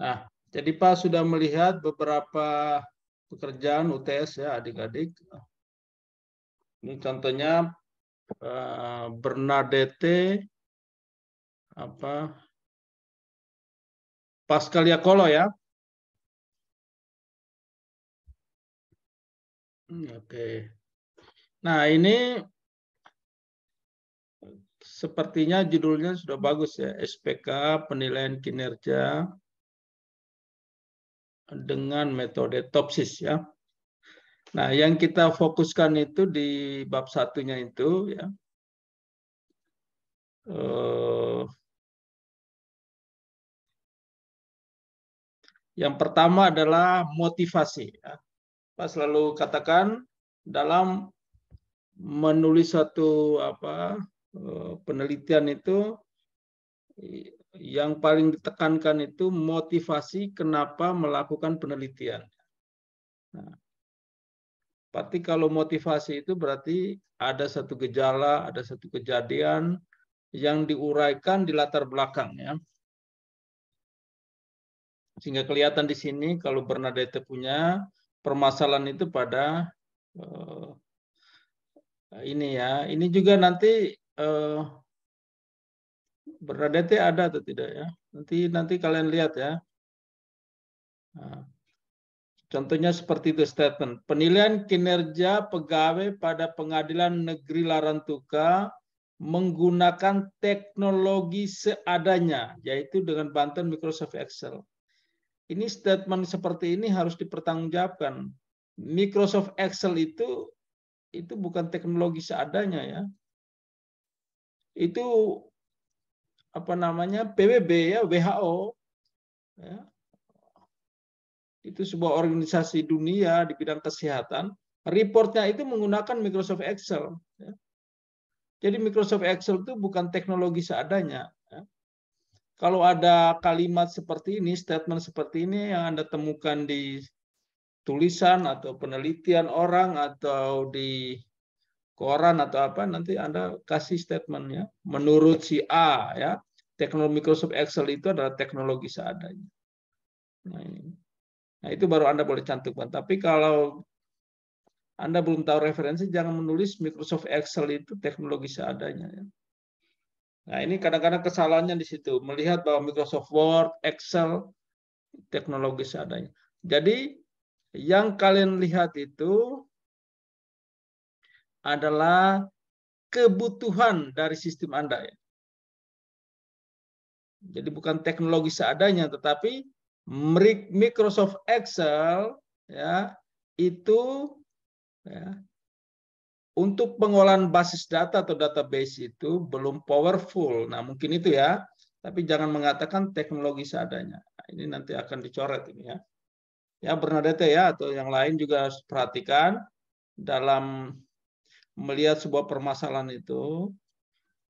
Nah, jadi Pak sudah melihat beberapa pekerjaan UTS ya adik-adik. Ini contohnya eh, Bernadette apa Pascal Yakolo ya. Hmm, oke. Nah, ini sepertinya judulnya sudah bagus ya, SPK penilaian kinerja dengan metode topsis ya. Nah, yang kita fokuskan itu di bab satunya itu ya. Eh, yang pertama adalah motivasi. Ya. Pak selalu katakan dalam menulis satu apa eh, penelitian itu yang paling ditekankan itu motivasi kenapa melakukan penelitian. Nah, kalau motivasi itu berarti ada satu gejala, ada satu kejadian yang diuraikan di latar belakang ya. Sehingga kelihatan di sini kalau Bernadette punya permasalahan itu pada uh, ini ya. Ini juga nanti uh, Bernadette ada atau tidak ya? Nanti nanti kalian lihat ya. Nah, contohnya seperti itu statement. Penilaian kinerja pegawai pada Pengadilan Negeri Larantuka menggunakan teknologi seadanya, yaitu dengan bantuan Microsoft Excel. Ini statement seperti ini harus dipertanggungjawabkan. Microsoft Excel itu itu bukan teknologi seadanya ya. Itu apa namanya PBB ya WHO ya. itu sebuah organisasi dunia di bidang kesehatan reportnya itu menggunakan Microsoft Excel ya. jadi Microsoft Excel itu bukan teknologi seadanya ya. kalau ada kalimat seperti ini statement seperti ini yang anda temukan di tulisan atau penelitian orang atau di koran atau apa nanti Anda kasih statementnya menurut si A ya teknologi Microsoft Excel itu adalah teknologi seadanya. Nah, ini. nah itu baru Anda boleh cantumkan. Tapi kalau Anda belum tahu referensi, jangan menulis Microsoft Excel itu teknologi seadanya. Ya. Nah ini kadang-kadang kesalahannya di situ. Melihat bahwa Microsoft Word, Excel, teknologi seadanya. Jadi yang kalian lihat itu adalah kebutuhan dari sistem Anda. Ya. Jadi bukan teknologi seadanya, tetapi Microsoft Excel ya itu ya, untuk pengolahan basis data atau database itu belum powerful. Nah mungkin itu ya, tapi jangan mengatakan teknologi seadanya. Nah, ini nanti akan dicoret ini ya. Ya Bernadette ya atau yang lain juga harus perhatikan dalam melihat sebuah permasalahan itu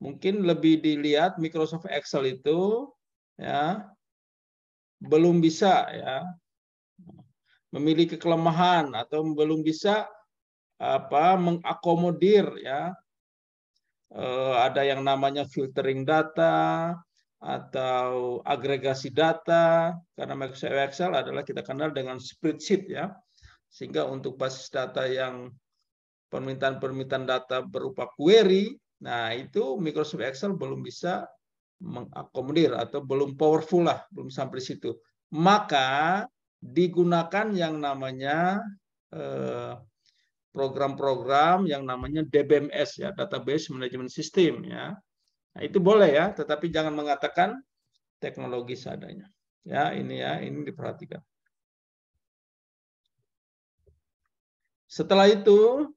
mungkin lebih dilihat Microsoft Excel itu ya belum bisa ya memiliki kelemahan atau belum bisa apa mengakomodir ya eh, ada yang namanya filtering data atau agregasi data karena Microsoft Excel adalah kita kenal dengan spreadsheet ya sehingga untuk basis data yang permintaan-permintaan data berupa query Nah, itu Microsoft Excel belum bisa mengakomodir atau belum powerful lah, belum sampai situ. Maka digunakan yang namanya eh, program-program yang namanya DBMS ya, Database Management System ya. Nah, itu boleh ya, tetapi jangan mengatakan teknologi seadanya. Ya, ini ya, ini diperhatikan. Setelah itu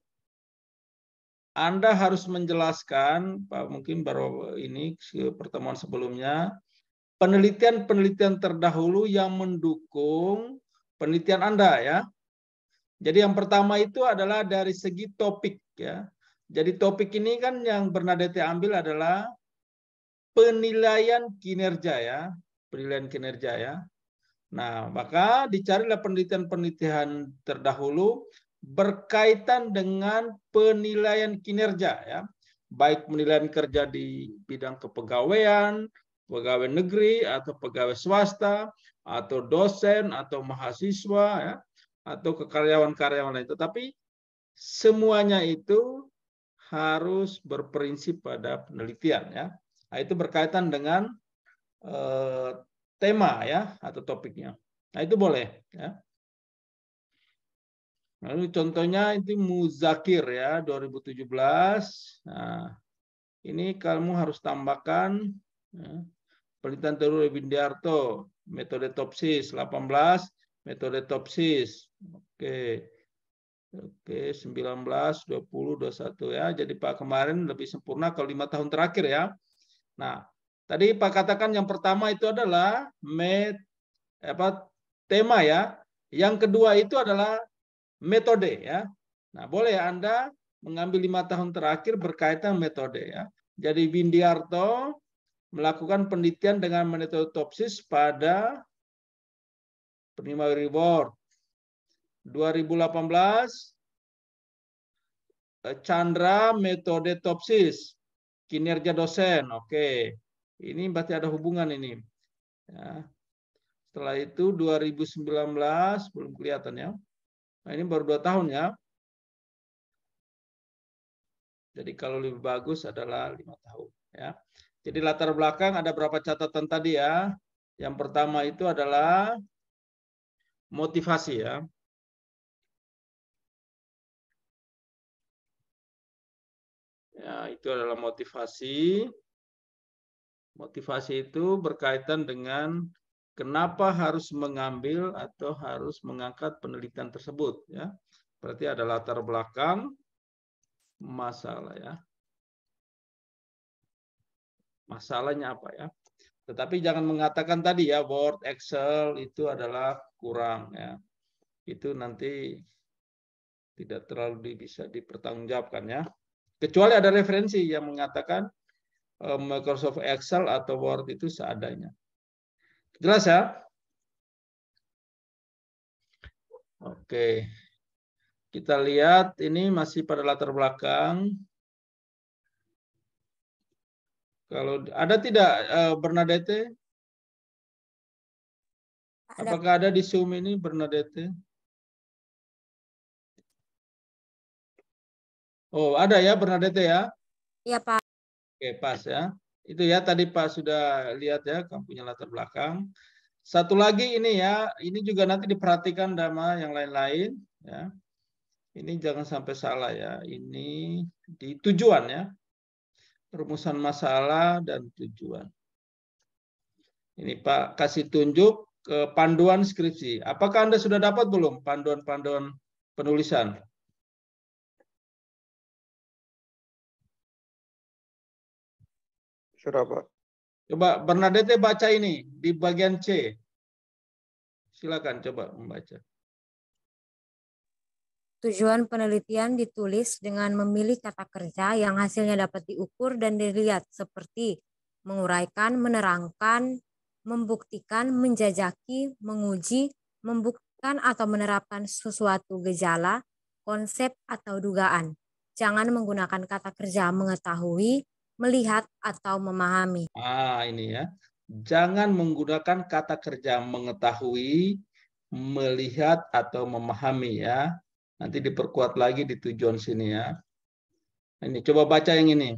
anda harus menjelaskan, Pak, mungkin baru ini pertemuan sebelumnya, penelitian-penelitian terdahulu yang mendukung penelitian Anda ya. Jadi yang pertama itu adalah dari segi topik ya. Jadi topik ini kan yang Bernadette ambil adalah penilaian kinerja ya, penilaian kinerja ya. Nah, maka dicarilah penelitian-penelitian terdahulu berkaitan dengan penilaian kinerja ya baik penilaian kerja di bidang kepegawaian pegawai negeri atau pegawai swasta atau dosen atau mahasiswa ya atau kekaryawan karyawan-karyawan lain tetapi semuanya itu harus berprinsip pada penelitian ya nah, itu berkaitan dengan eh, tema ya atau topiknya nah itu boleh ya Lalu contohnya itu muzakir ya 2017. Nah, ini kamu harus tambahkan ya, penelitian Teru Windiarto, metode topsis 18, metode topsis. Oke. Oke, 19, 20, 21 ya. Jadi Pak kemarin lebih sempurna kalau lima tahun terakhir ya. Nah, tadi Pak katakan yang pertama itu adalah met apa tema ya. Yang kedua itu adalah metode ya. Nah, boleh Anda mengambil lima tahun terakhir berkaitan metode ya. Jadi Bindiarto melakukan penelitian dengan metode topsis pada penerima Reward 2018 eh, Chandra metode topsis kinerja dosen. Oke. Ini berarti ada hubungan ini. Ya. Setelah itu 2019 belum kelihatan ya. Nah, ini baru dua tahun ya. Jadi kalau lebih bagus adalah lima tahun ya. Jadi latar belakang ada berapa catatan tadi ya. Yang pertama itu adalah motivasi ya. Ya, itu adalah motivasi. Motivasi itu berkaitan dengan kenapa harus mengambil atau harus mengangkat penelitian tersebut ya berarti ada latar belakang masalah ya masalahnya apa ya tetapi jangan mengatakan tadi ya Word Excel itu adalah kurang ya itu nanti tidak terlalu bisa dipertanggungjawabkan ya kecuali ada referensi yang mengatakan eh, Microsoft Excel atau Word itu seadanya Jelas ya? Oke. Kita lihat ini masih pada latar belakang. Kalau ada tidak eh, Bernadette? Apakah ada di Zoom ini Bernadette? Oh, ada ya Bernadette ya? Iya, Pak. Oke, pas ya. Itu ya tadi Pak sudah lihat ya kampungnya latar belakang. Satu lagi ini ya, ini juga nanti diperhatikan dama yang lain-lain ya. Ini jangan sampai salah ya. Ini di tujuan ya. Rumusan masalah dan tujuan. Ini Pak kasih tunjuk ke panduan skripsi. Apakah Anda sudah dapat belum panduan-panduan penulisan? Sudah, Pak. Coba Bernadette baca ini di bagian C. Silakan coba membaca. Tujuan penelitian ditulis dengan memilih kata kerja yang hasilnya dapat diukur dan dilihat seperti menguraikan, menerangkan, membuktikan, menjajaki, menguji, membuktikan atau menerapkan sesuatu gejala, konsep atau dugaan. Jangan menggunakan kata kerja mengetahui, melihat atau memahami. Ah, ini ya. Jangan menggunakan kata kerja mengetahui, melihat atau memahami ya. Nanti diperkuat lagi di tujuan sini ya. Ini coba baca yang ini.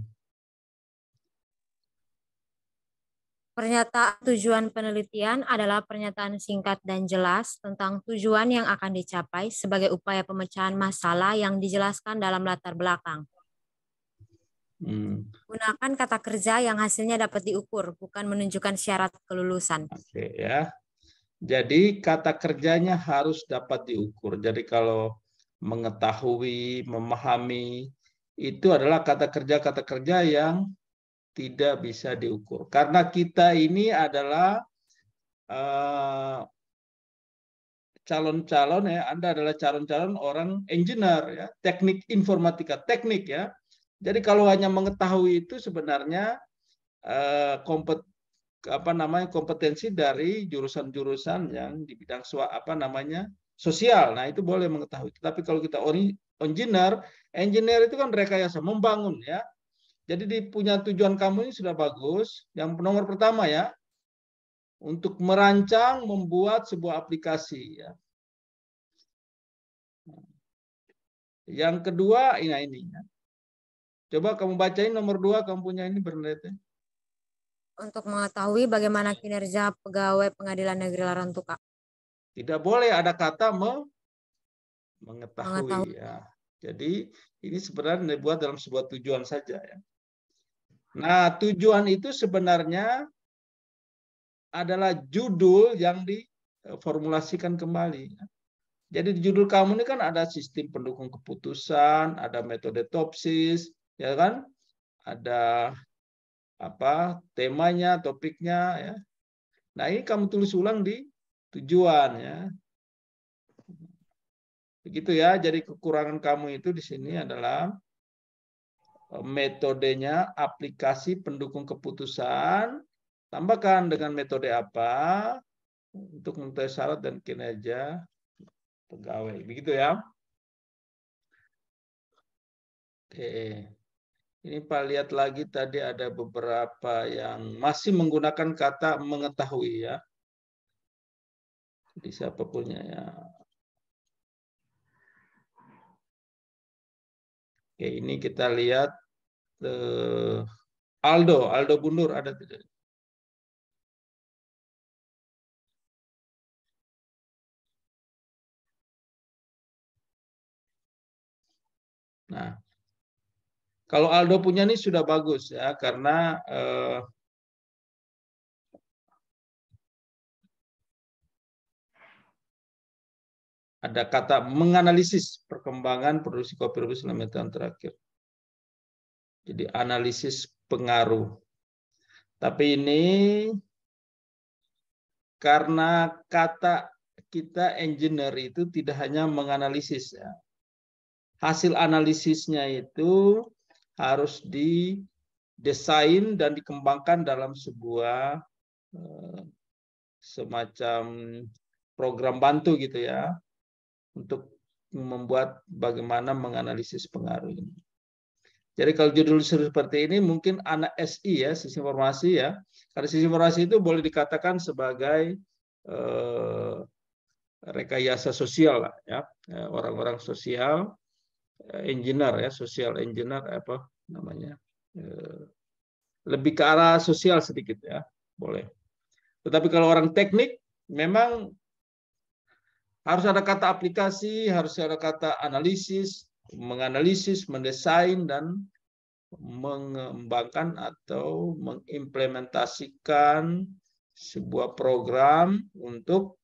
Pernyataan tujuan penelitian adalah pernyataan singkat dan jelas tentang tujuan yang akan dicapai sebagai upaya pemecahan masalah yang dijelaskan dalam latar belakang. Hmm. Gunakan kata kerja yang hasilnya dapat diukur, bukan menunjukkan syarat kelulusan. Oke okay, ya. Jadi kata kerjanya harus dapat diukur. Jadi kalau mengetahui, memahami itu adalah kata kerja kata kerja yang tidak bisa diukur. Karena kita ini adalah eh, calon-calon uh, ya, Anda adalah calon-calon orang engineer ya, teknik informatika, teknik ya jadi kalau hanya mengetahui itu sebenarnya eh, kompet apa namanya kompetensi dari jurusan-jurusan yang di bidang swa apa namanya sosial. Nah, itu boleh mengetahui. Tapi kalau kita engineer, engineer itu kan rekayasa membangun ya. Jadi punya tujuan kamu ini sudah bagus. Yang nomor pertama ya, untuk merancang membuat sebuah aplikasi ya. Yang kedua, ini nah ini ya. Coba kamu bacain nomor dua kamu punya ini berlete. Untuk mengetahui bagaimana kinerja pegawai pengadilan negeri Larantuka. Tidak boleh ada kata me mengetahui, mengetahui. ya. Jadi ini sebenarnya dibuat dalam sebuah tujuan saja ya. Nah, tujuan itu sebenarnya adalah judul yang diformulasikan kembali. Ya. Jadi di judul kamu ini kan ada sistem pendukung keputusan, ada metode topsis, ya kan? Ada apa temanya, topiknya ya. Nah, ini kamu tulis ulang di tujuan ya. Begitu ya. Jadi kekurangan kamu itu di sini adalah eh, metodenya aplikasi pendukung keputusan tambahkan dengan metode apa untuk mengetahui syarat dan kinerja pegawai. Begitu ya. Oke. Ini Pak lihat lagi tadi ada beberapa yang masih menggunakan kata mengetahui ya. Jadi siapa punya ya. Oke, ini kita lihat eh, Aldo, Aldo Bundur ada tidak? Nah, kalau Aldo punya ini sudah bagus ya karena eh, ada kata menganalisis perkembangan produksi kopi rebus dalam tahun terakhir. Jadi analisis pengaruh. Tapi ini karena kata kita engineer itu tidak hanya menganalisis ya. Hasil analisisnya itu harus didesain dan dikembangkan dalam sebuah eh, semacam program bantu gitu ya untuk membuat bagaimana menganalisis pengaruh ini. Jadi kalau judul seperti ini mungkin anak SI ya sisi informasi ya. Karena sisi informasi itu boleh dikatakan sebagai eh, rekayasa sosial lah ya eh, orang-orang sosial engineer ya, sosial engineer apa namanya. Eh, lebih ke arah sosial sedikit ya, boleh. Tetapi kalau orang teknik memang harus ada kata aplikasi, harus ada kata analisis, menganalisis, mendesain dan mengembangkan atau mengimplementasikan sebuah program untuk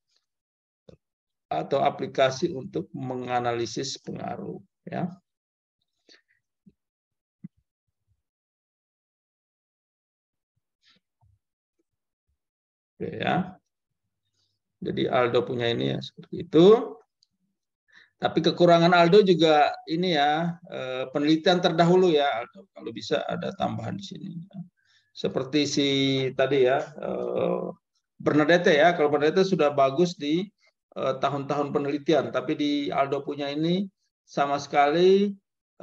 atau aplikasi untuk menganalisis pengaruh. Ya. Oke ya. Jadi Aldo punya ini ya seperti itu. Tapi kekurangan Aldo juga ini ya eh, penelitian terdahulu ya Aldo. Kalau bisa ada tambahan di sini. Seperti si tadi ya eh, Bernadette ya. Kalau Bernadette sudah bagus di eh, tahun-tahun penelitian, tapi di Aldo punya ini sama sekali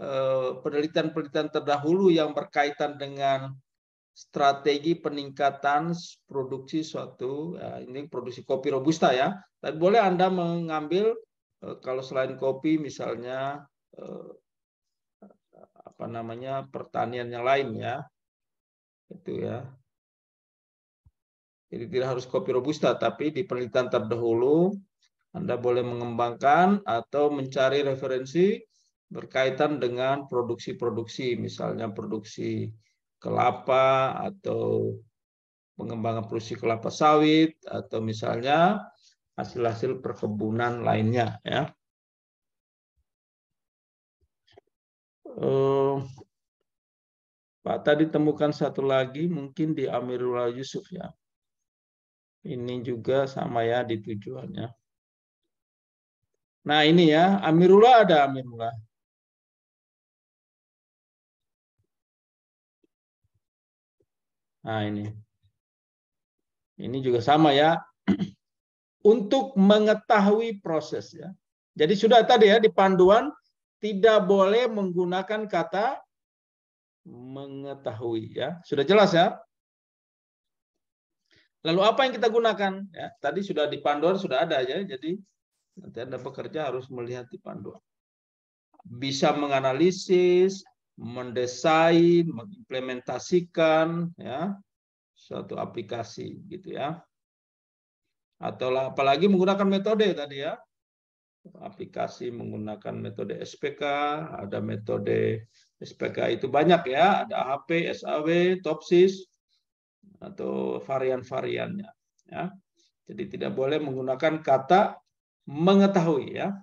eh, penelitian-penelitian terdahulu yang berkaitan dengan strategi peningkatan produksi suatu ya, ini produksi kopi robusta ya. Tapi boleh Anda mengambil eh, kalau selain kopi misalnya apa namanya pertanian yang lain ya. Itu ya. Jadi tidak harus kopi robusta tapi di penelitian terdahulu anda boleh mengembangkan atau mencari referensi berkaitan dengan produksi-produksi, misalnya produksi kelapa atau pengembangan produksi kelapa sawit atau misalnya hasil-hasil perkebunan lainnya ya. Eh, Pak tadi temukan satu lagi mungkin di Amirullah Yusuf ya. Ini juga sama ya di tujuannya. Nah ini ya, Amirullah ada Amirullah. Nah ini. Ini juga sama ya. Untuk mengetahui proses ya. Jadi sudah tadi ya di panduan tidak boleh menggunakan kata mengetahui ya. Sudah jelas ya? Lalu apa yang kita gunakan? Ya, tadi sudah di panduan sudah ada ya. Jadi Nanti Anda bekerja harus melihat di panduan. Bisa menganalisis, mendesain, mengimplementasikan ya suatu aplikasi gitu ya. Atau apalagi menggunakan metode tadi ya. Aplikasi menggunakan metode SPK, ada metode SPK itu banyak ya, ada HP, SAW, TOPSIS atau varian-variannya ya. Jadi tidak boleh menggunakan kata mengetahui ya.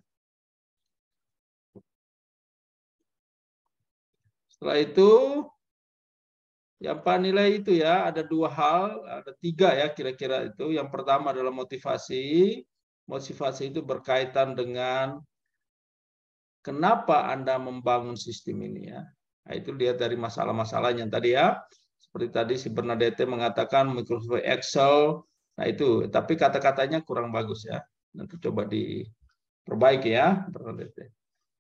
Setelah itu yang nilai itu ya ada dua hal, ada tiga ya kira-kira itu. Yang pertama adalah motivasi. Motivasi itu berkaitan dengan kenapa Anda membangun sistem ini ya. Nah, itu lihat dari masalah-masalahnya tadi ya. Seperti tadi si Bernadette mengatakan Microsoft Excel. Nah itu, tapi kata-katanya kurang bagus ya. Nanti coba diperbaiki ya.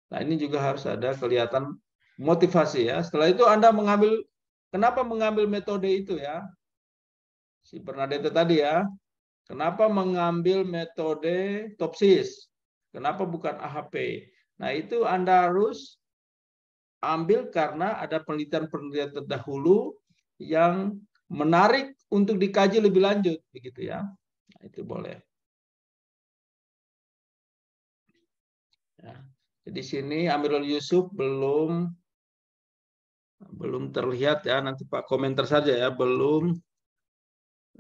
Nah ini juga harus ada kelihatan motivasi ya. Setelah itu Anda mengambil, kenapa mengambil metode itu ya? Si Bernadette tadi ya. Kenapa mengambil metode topsis? Kenapa bukan AHP? Nah itu Anda harus ambil karena ada penelitian-penelitian terdahulu yang menarik untuk dikaji lebih lanjut begitu ya. Nah, itu boleh. Nah, jadi sini Amirul Yusuf belum belum terlihat ya nanti Pak komentar saja ya belum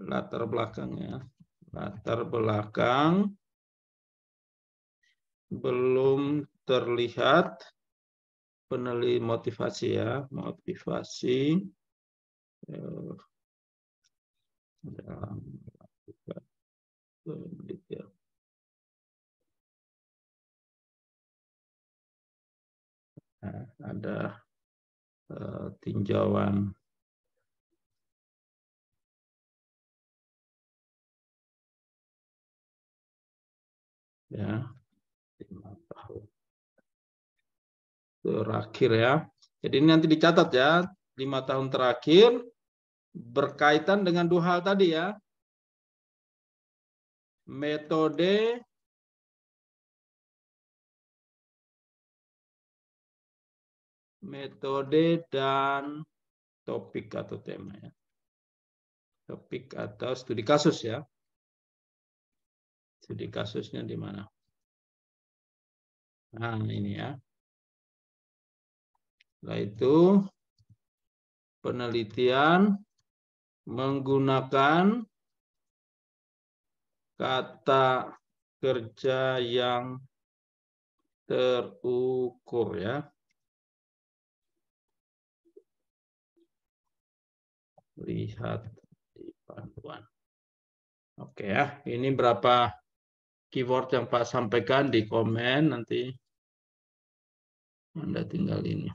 latar belakangnya latar belakang belum terlihat peneliti motivasi ya motivasi dalam eh, ya, penelitian Nah, ada eh, tinjauan ya lima tahun terakhir ya jadi ini nanti dicatat ya lima tahun terakhir berkaitan dengan dua hal tadi ya metode metode dan topik atau tema ya. Topik atau studi kasus ya. Studi kasusnya di mana? Nah, ini ya. Setelah itu penelitian menggunakan kata kerja yang terukur ya lihat di panduan. Oke ya, ini berapa keyword yang Pak sampaikan di komen nanti Anda tinggal ini.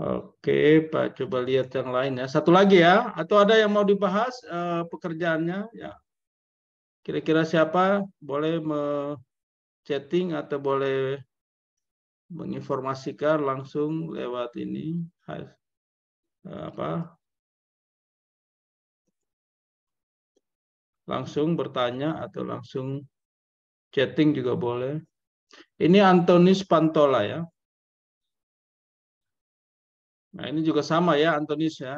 Oke, Pak, coba lihat yang lainnya. Satu lagi ya, atau ada yang mau dibahas uh, pekerjaannya? Ya, Kira-kira siapa boleh chatting atau boleh menginformasikan langsung lewat ini eh, apa langsung bertanya atau langsung chatting juga boleh. Ini Antonis Pantola ya. Nah, ini juga sama ya Antonis ya.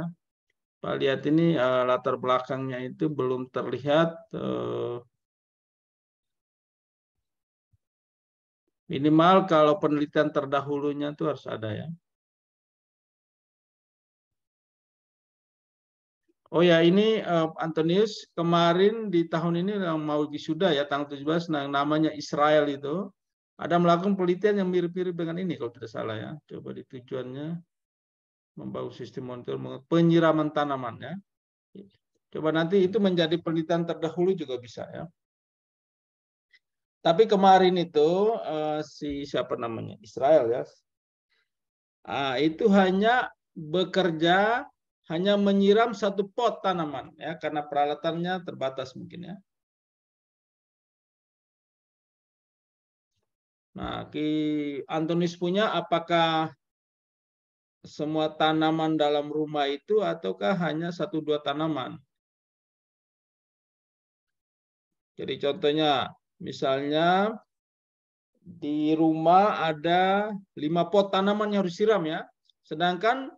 Pak lihat ini uh, latar belakangnya itu belum terlihat. Uh, minimal kalau penelitian terdahulunya itu harus ada ya. Oh ya, ini uh, Antonius kemarin di tahun ini yang mau wisuda ya tanggal 17 nah namanya Israel itu ada melakukan penelitian yang mirip-mirip dengan ini kalau tidak salah ya. Coba di tujuannya membangun sistem monitor penyiraman tanaman ya. Coba nanti itu menjadi penelitian terdahulu juga bisa ya. Tapi kemarin itu uh, si siapa namanya Israel ya, uh, itu hanya bekerja hanya menyiram satu pot tanaman ya karena peralatannya terbatas mungkin ya. Nah, Ki Antonis punya apakah semua tanaman dalam rumah itu ataukah hanya satu dua tanaman. Jadi contohnya misalnya di rumah ada lima pot tanaman yang harus siram ya. Sedangkan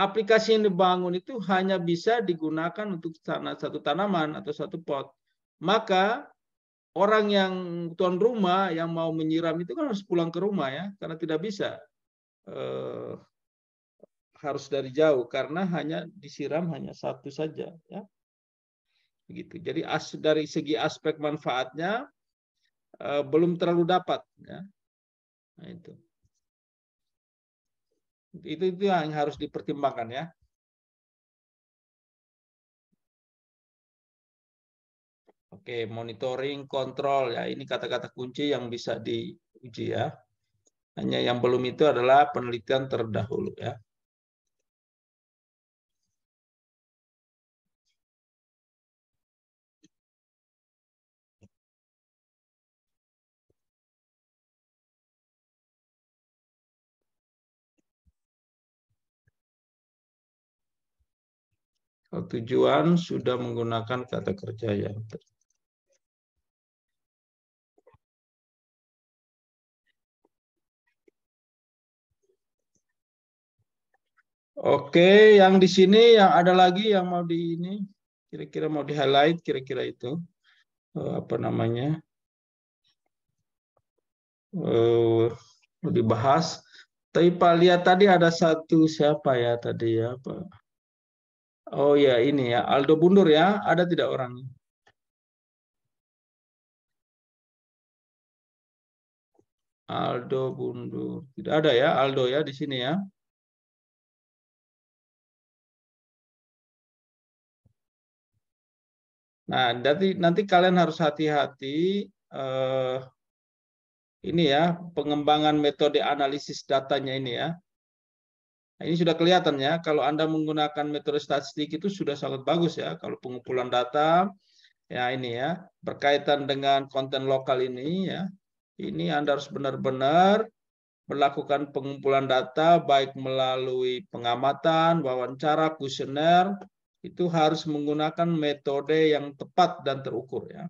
aplikasi yang dibangun itu hanya bisa digunakan untuk satu tanaman atau satu pot. Maka orang yang tuan rumah yang mau menyiram itu kan harus pulang ke rumah ya karena tidak bisa Uh, harus dari jauh karena hanya disiram hanya satu saja ya begitu jadi as dari segi aspek manfaatnya eh, belum terlalu dapat ya nah, itu itu itu yang harus dipertimbangkan ya Oke, monitoring, kontrol ya. Ini kata-kata kunci yang bisa diuji ya. Hanya yang belum itu adalah penelitian terdahulu ya. Eh, tujuan sudah menggunakan kata kerja yang Oke, yang di sini yang ada lagi yang mau di ini kira-kira mau di highlight kira-kira itu eh, apa namanya uh, dibahas. Tapi Pak lihat tadi ada satu siapa ya tadi ya Pak Oh ya, ini ya. Aldo Bundur ya. Ada tidak orangnya? Aldo Bundur. Tidak ada ya Aldo ya di sini ya. Nah, nanti nanti kalian harus hati-hati eh, ini ya pengembangan metode analisis datanya ini ya. Nah, ini sudah kelihatan ya, kalau Anda menggunakan metode statistik itu sudah sangat bagus ya. Kalau pengumpulan data, ya ini ya, berkaitan dengan konten lokal ini ya. Ini Anda harus benar-benar melakukan pengumpulan data baik melalui pengamatan, wawancara, kuesioner, itu harus menggunakan metode yang tepat dan terukur ya.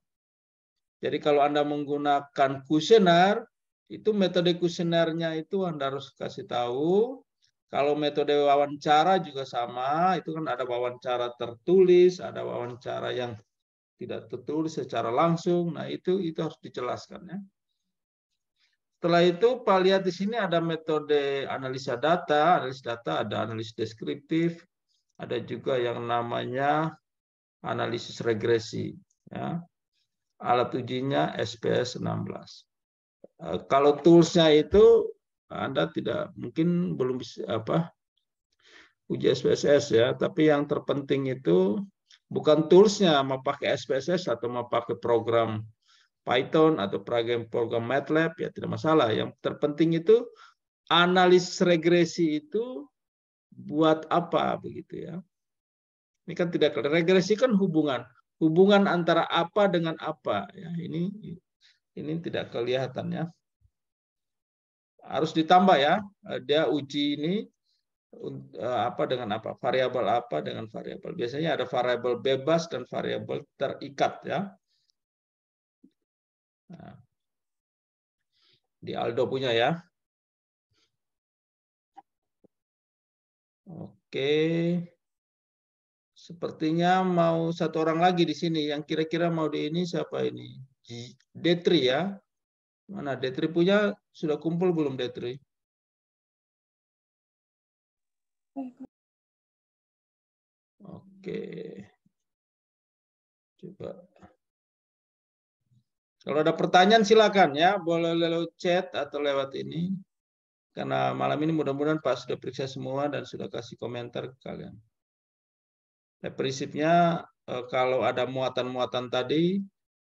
Jadi kalau Anda menggunakan kuesioner, itu metode kuesionernya itu Anda harus kasih tahu kalau metode wawancara juga sama, itu kan ada wawancara tertulis, ada wawancara yang tidak tertulis secara langsung. Nah, itu itu harus dijelaskan ya. Setelah itu, Pak lihat di sini ada metode analisa data, analis data ada analis deskriptif, ada juga yang namanya analisis regresi ya. Alat ujinya SPS 16. Kalau toolsnya itu anda tidak mungkin belum bisa apa uji SPSS ya, tapi yang terpenting itu bukan toolsnya mau pakai SPSS atau mau pakai program Python atau program program MATLAB ya tidak masalah. Yang terpenting itu analis regresi itu buat apa begitu ya. Ini kan tidak regresi kan hubungan, hubungan antara apa dengan apa ya. Ini ini tidak kelihatannya harus ditambah ya eh, dia uji ini eh, apa dengan apa variabel apa dengan variabel biasanya ada variabel bebas dan variabel terikat ya nah, di Aldo punya ya oke sepertinya mau satu orang lagi di sini yang kira-kira mau di ini siapa ini D3 ya Mana Detri punya sudah kumpul belum Detri? Oke. Coba. Kalau ada pertanyaan silakan ya, boleh lewat chat atau lewat ini. Karena malam ini mudah-mudahan Pak sudah periksa semua dan sudah kasih komentar ke kalian. Ya, prinsipnya eh, kalau ada muatan-muatan tadi,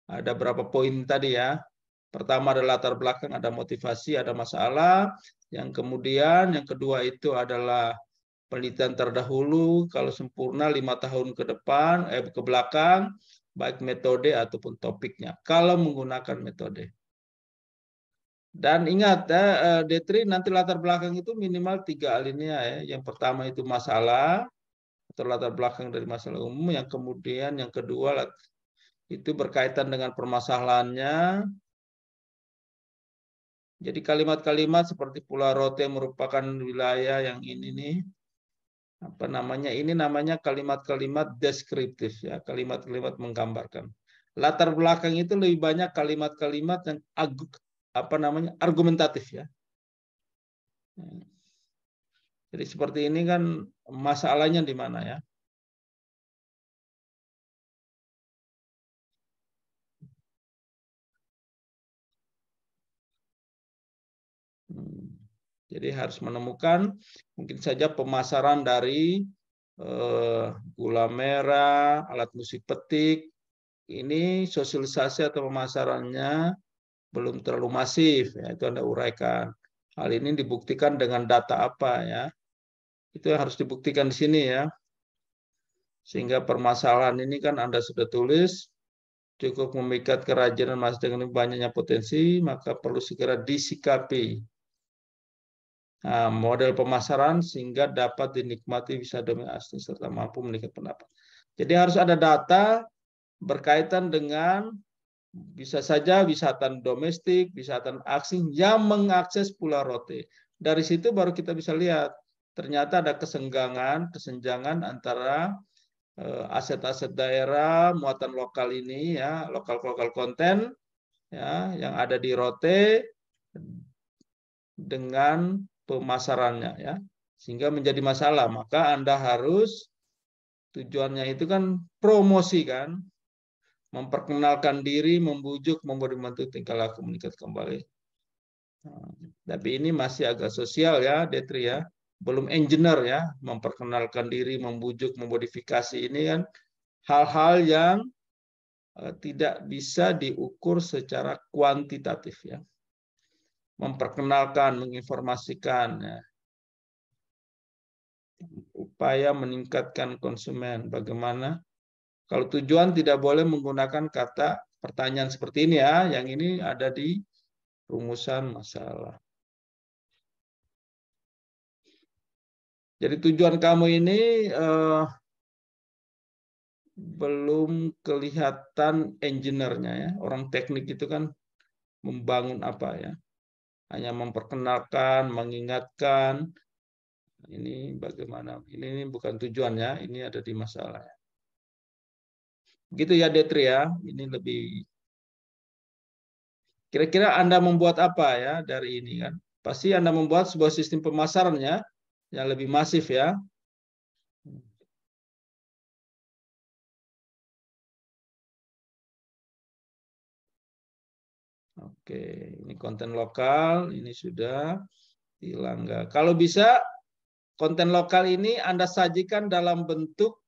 ada berapa poin tadi ya, Pertama adalah latar belakang, ada motivasi, ada masalah. Yang kemudian, yang kedua itu adalah penelitian terdahulu. Kalau sempurna lima tahun ke depan, eh ke belakang, baik metode ataupun topiknya. Kalau menggunakan metode. Dan ingat ya, eh, eh, D3 nanti latar belakang itu minimal tiga alinea ya. Yang pertama itu masalah atau latar belakang dari masalah umum. Yang kemudian yang kedua itu berkaitan dengan permasalahannya. Jadi kalimat-kalimat seperti Pula Rote merupakan wilayah yang ini nih apa namanya ini namanya kalimat-kalimat deskriptif ya kalimat-kalimat menggambarkan latar belakang itu lebih banyak kalimat-kalimat yang aguk apa namanya argumentatif ya jadi seperti ini kan masalahnya di mana ya Hmm. Jadi harus menemukan mungkin saja pemasaran dari eh, gula merah, alat musik petik. Ini sosialisasi atau pemasarannya belum terlalu masif, ya, itu Anda uraikan. Hal ini dibuktikan dengan data apa ya? Itu yang harus dibuktikan di sini ya. Sehingga permasalahan ini kan Anda sudah tulis, cukup memikat kerajinan emas dengan banyaknya potensi, maka perlu segera disikapi Ah, model pemasaran sehingga dapat dinikmati bisa domain asli serta mampu meningkat pendapat. Jadi harus ada data berkaitan dengan bisa saja wisata domestik, wisata asing yang mengakses Pulau Rote. Dari situ baru kita bisa lihat ternyata ada kesenggangan, kesenjangan antara eh, aset-aset daerah, muatan lokal ini ya, lokal-lokal konten ya yang ada di Rote dengan pemasarannya ya sehingga menjadi masalah maka anda harus tujuannya itu kan promosi kan memperkenalkan diri membujuk memberi membantu tingkah laku meningkat kembali nah, tapi ini masih agak sosial ya Detri ya belum engineer ya memperkenalkan diri membujuk memodifikasi ini kan hal-hal yang eh, tidak bisa diukur secara kuantitatif ya memperkenalkan, menginformasikan, ya. upaya meningkatkan konsumen. Bagaimana? Kalau tujuan tidak boleh menggunakan kata pertanyaan seperti ini ya, yang ini ada di rumusan masalah. Jadi tujuan kamu ini eh, belum kelihatan engineer-nya ya. Orang teknik itu kan membangun apa ya hanya memperkenalkan, mengingatkan. Ini bagaimana? Ini, ini bukan tujuannya, ini ada di masalah. Gitu ya Detri ya, ini lebih kira-kira Anda membuat apa ya dari ini kan? Pasti Anda membuat sebuah sistem pemasarannya yang lebih masif ya, Oke, ini konten lokal, ini sudah hilang Kalau bisa konten lokal ini Anda sajikan dalam bentuk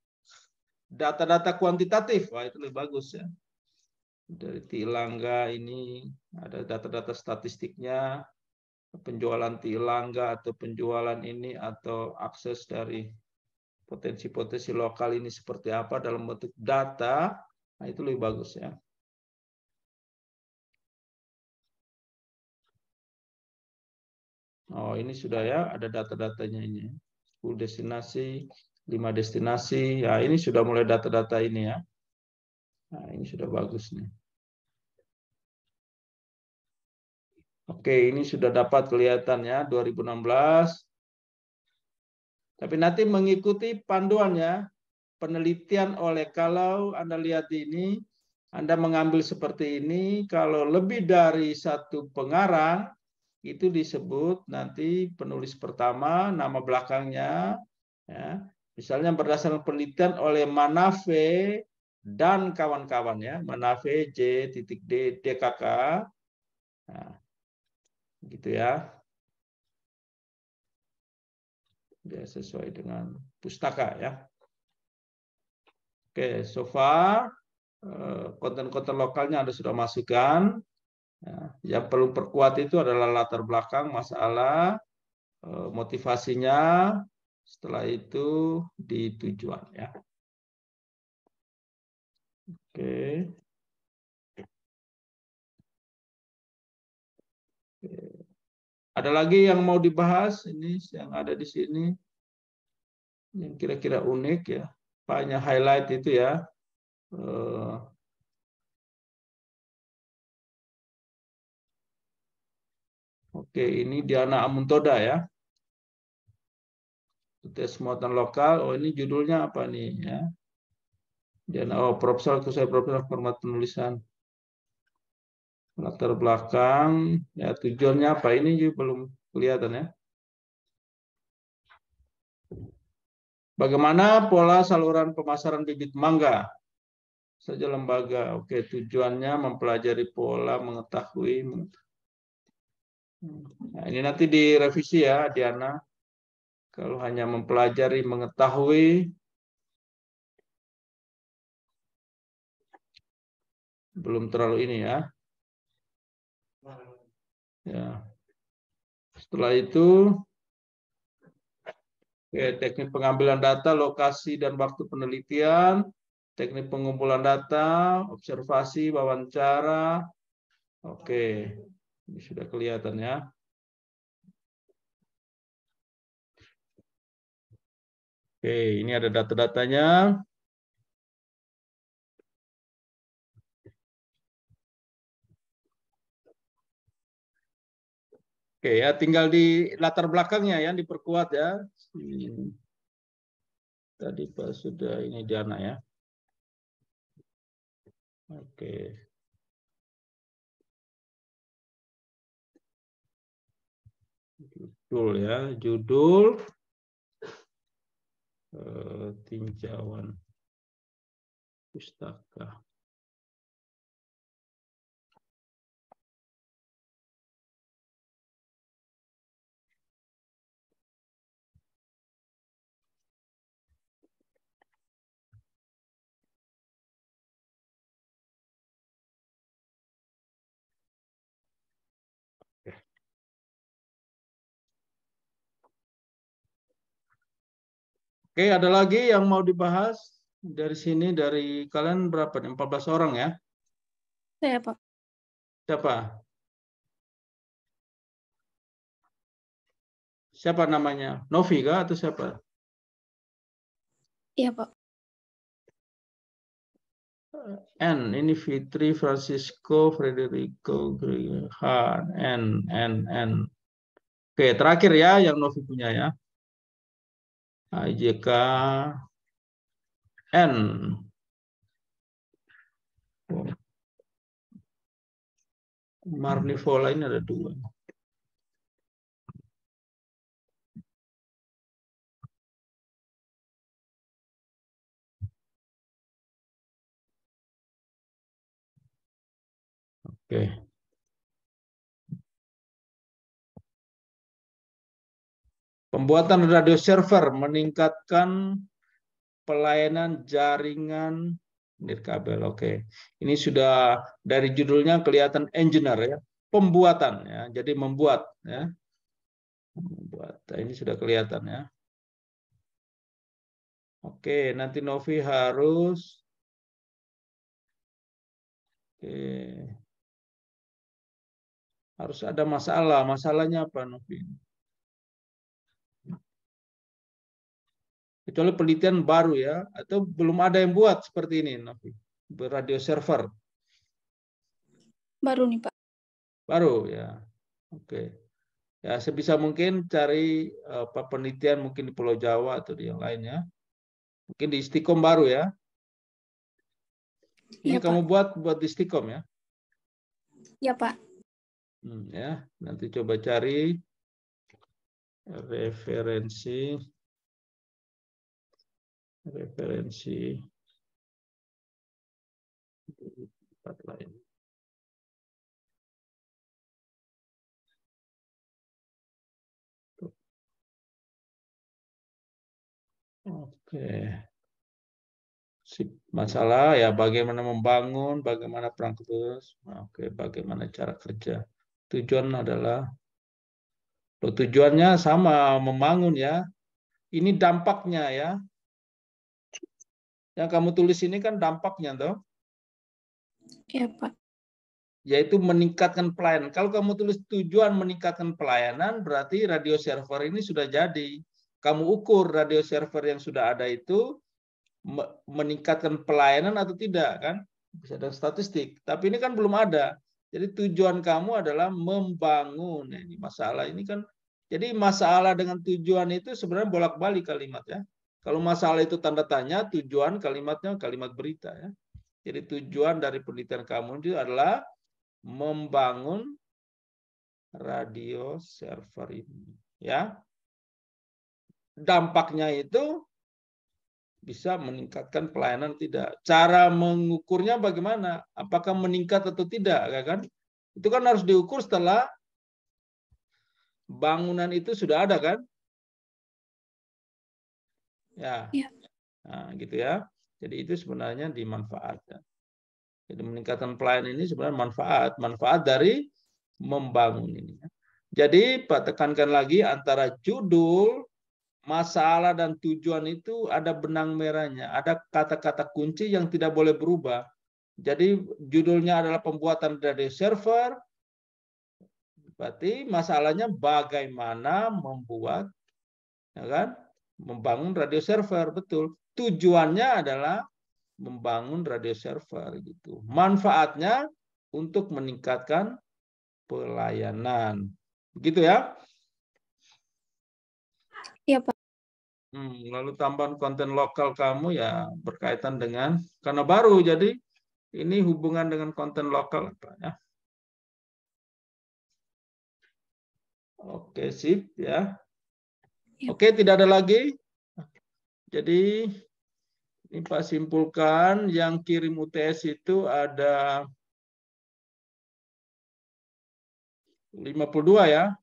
data-data kuantitatif. Wah, itu lebih bagus ya. Dari Tilangga ini ada data-data statistiknya, penjualan Tilangga atau penjualan ini atau akses dari potensi-potensi lokal ini seperti apa dalam bentuk data. Nah, itu lebih bagus ya. Oh, ini sudah ya, ada data-datanya ini. 10 ya. destinasi, 5 destinasi. Ya, ini sudah mulai data-data ini ya. Nah, ini sudah bagus nih. Oke, ini sudah dapat kelihatan ya 2016. Tapi nanti mengikuti panduannya penelitian oleh kalau Anda lihat ini, Anda mengambil seperti ini, kalau lebih dari satu pengarang, itu disebut nanti penulis pertama, nama belakangnya, ya, misalnya berdasarkan penelitian oleh Manafe dan kawan-kawan ya, Manafe J titik D DKK, nah, gitu ya. Dia sesuai dengan pustaka ya. Oke, so far eh, konten-konten lokalnya Anda sudah masukkan. Ya, yang perlu perkuat itu adalah latar belakang masalah eh, motivasinya setelah itu di tujuan ya oke ada lagi yang mau dibahas ini yang ada di sini yang kira-kira unik ya banyak highlight itu ya eh, Oke, ini Diana Amuntoda ya. Tes muatan lokal. Oh, ini judulnya apa nih ya? Diana oh, proposal saya proposal format penulisan. Latar belakang, ya tujuannya apa? Ini juga belum kelihatan ya. Bagaimana pola saluran pemasaran bibit mangga? Saja lembaga. Oke, tujuannya mempelajari pola, mengetahui Nah, ini nanti direvisi ya, Diana. Kalau hanya mempelajari, mengetahui, belum terlalu ini ya. Ya. Setelah itu, Oke, teknik pengambilan data, lokasi dan waktu penelitian, teknik pengumpulan data, observasi, wawancara. Oke. Ini sudah kelihatan ya. Oke, ini ada data-datanya. Oke ya, tinggal di latar belakangnya yang diperkuat ya. ini hmm. Tadi pas sudah ini dana ya. Oke. judul ya judul eh, tinjauan pustaka Oke, ada lagi yang mau dibahas dari sini dari kalian berapa? 14 orang ya? Saya, Pak. Siapa? Siapa namanya? Novi kah atau siapa? Iya, Pak. N ini Fitri Francisco Frederico Grihan, N N N. Oke, terakhir ya yang Novi punya ya. IJK N. Marnifola ini ada dua. Oke. Okay. Pembuatan radio server meningkatkan pelayanan jaringan nirkabel. Oke. Ini sudah dari judulnya kelihatan engineer ya, pembuatan ya. Jadi membuat ya. Membuat. ini sudah kelihatan ya. Oke, nanti Novi harus Oke. Harus ada masalah. Masalahnya apa Novi? Kecuali penelitian baru ya, atau belum ada yang buat seperti ini, Novi. Radio server. Baru nih, Pak. Baru ya. Oke. Okay. Ya, sebisa mungkin cari apa eh, penelitian mungkin di Pulau Jawa atau di yang lainnya. Mungkin di Istikom baru ya. Ini ya, kamu Pak. buat buat di Istikom ya? Ya, Pak. Hmm, ya, nanti coba cari referensi referensi di tempat lain. Oke. Sip. Masalah ya bagaimana membangun, bagaimana perangkat terus, nah, oke, bagaimana cara kerja. Tujuan adalah tujuannya sama membangun ya. Ini dampaknya ya, yang kamu tulis ini kan dampaknya, toh? Iya, Pak. Yaitu meningkatkan pelayanan. Kalau kamu tulis tujuan meningkatkan pelayanan, berarti radio server ini sudah jadi. Kamu ukur radio server yang sudah ada itu meningkatkan pelayanan atau tidak, kan? Bisa ada statistik. Tapi ini kan belum ada. Jadi tujuan kamu adalah membangun. Nah, ini masalah ini kan. Jadi masalah dengan tujuan itu sebenarnya bolak-balik kalimat ya. Kalau masalah itu tanda tanya, tujuan kalimatnya kalimat berita ya. Jadi tujuan dari penelitian kamu itu adalah membangun radio server ini ya. Dampaknya itu bisa meningkatkan pelayanan tidak. Cara mengukurnya bagaimana? Apakah meningkat atau tidak, ya kan? Itu kan harus diukur setelah bangunan itu sudah ada kan? Ya. ya. Nah, gitu ya. Jadi itu sebenarnya dimanfaatkan. Jadi meningkatkan pelayanan ini sebenarnya manfaat, manfaat dari membangun ini. Ya. Jadi Pak tekankan lagi antara judul, masalah dan tujuan itu ada benang merahnya, ada kata-kata kunci yang tidak boleh berubah. Jadi judulnya adalah pembuatan dari server, berarti masalahnya bagaimana membuat, ya kan? membangun radio server betul tujuannya adalah membangun radio server gitu manfaatnya untuk meningkatkan pelayanan begitu ya iya pak hmm, lalu tambahan konten lokal kamu ya berkaitan dengan karena baru jadi ini hubungan dengan konten lokal apa ya oke sip ya Iya. Oke, tidak ada lagi? Jadi ini Pak simpulkan yang kirim UTS itu ada 52 ya.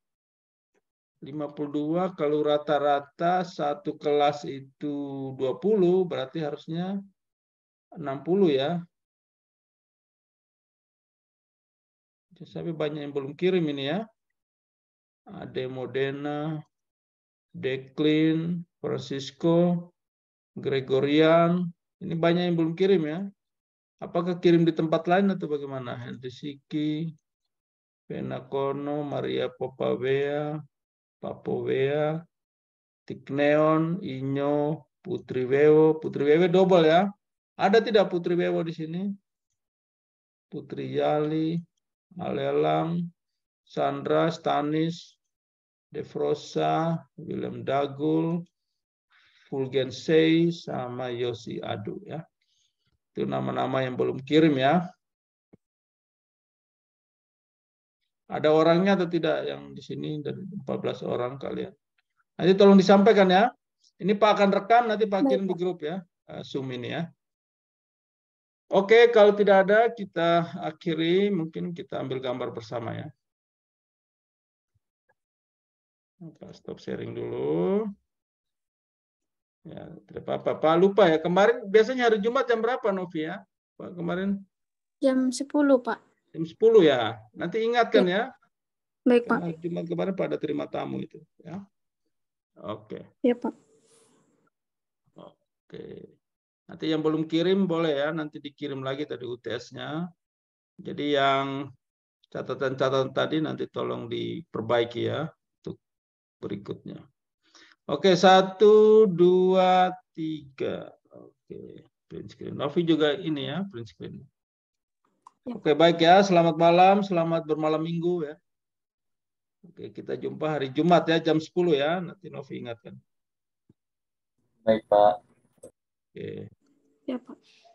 52 kalau rata-rata satu kelas itu 20 berarti harusnya 60 ya. tapi banyak yang belum kirim ini ya. Ada Modena, Declin, Francisco, Gregorian. Ini banyak yang belum kirim ya. Apakah kirim di tempat lain atau bagaimana? Henry Siki, Penakono, Maria Popavea, Papovea, Tikneon, Inyo, Putri Wewo. Putri Wewo double ya. Ada tidak Putri Wewo di sini? Putri Yali, Alelang, Sandra, Stanis, Defrosa, Willem Dagul, Fulgensei, sama Yosi Adu ya. Itu nama-nama yang belum kirim ya. Ada orangnya atau tidak yang di sini dari 14 orang kalian. Nanti tolong disampaikan ya. Ini Pak akan rekam nanti Pak kirim di grup ya. Eh, Zoom ini ya. Oke, kalau tidak ada kita akhiri mungkin kita ambil gambar bersama ya. Kita stop sharing dulu. Ya, tidak apa-apa. Pak lupa ya, kemarin biasanya hari Jumat jam berapa Novi ya? Pak kemarin? Jam 10, Pak. Jam 10 ya. Nanti ingatkan ya. ya. Baik, Karena Pak. Jumat kemarin pada terima tamu itu, ya. Oke. Ya, Pak. Oke. Nanti yang belum kirim boleh ya, nanti dikirim lagi tadi UTS-nya. Jadi yang catatan-catatan tadi nanti tolong diperbaiki ya berikutnya. Oke, satu, dua, tiga. Oke, print screen. Novi juga ini ya, print screen. Ya. Oke, baik ya. Selamat malam, selamat bermalam minggu ya. Oke, kita jumpa hari Jumat ya, jam 10 ya. Nanti Novi ingatkan. Baik, Pak. Oke. Ya, Pak.